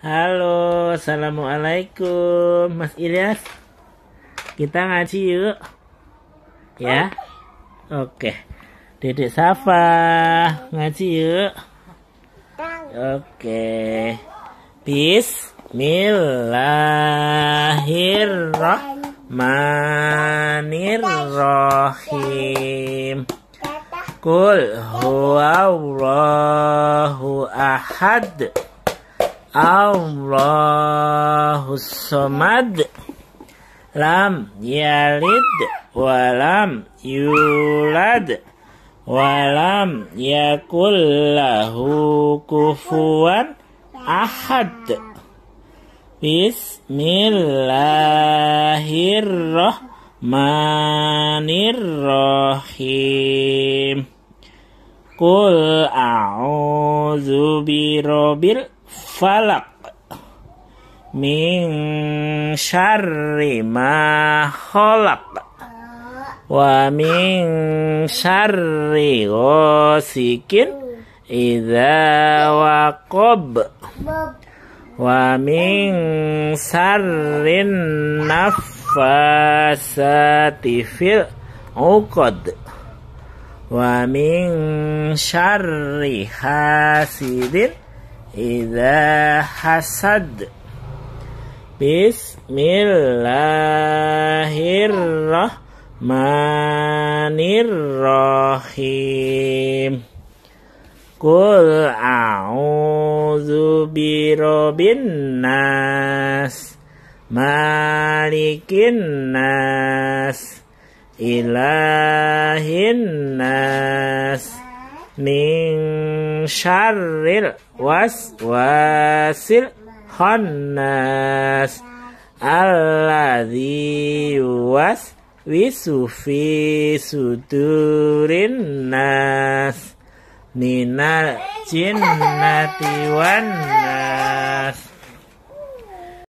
Halo, assalamualaikum, Mas Ilyas. Kita ngaji yuk, ya? Oke, Dedek Safa ngaji yuk. Oke, Bismillahirrohmanirrohim. Bismillahirrahmanirrahim. Kul huwallahu ahad. Allahus somad lam yalid walam yulad walam yakul lahu kufuwan ahad Bismillahirrahmanirrahim Qul a'udzu birabbil falak min syarri ma khalaq wa min syarri ghasikin idza waqab wa min syarrin nafasati fil uqad wa min syarri hasidin Idha hasad Bismillahirrahmanirrahim Kul a'udzu birabin nas Malikin nas Ilahin nas min syarril was wasil khannas alladzi was wisufi sudurin nas minal jinnati wan nas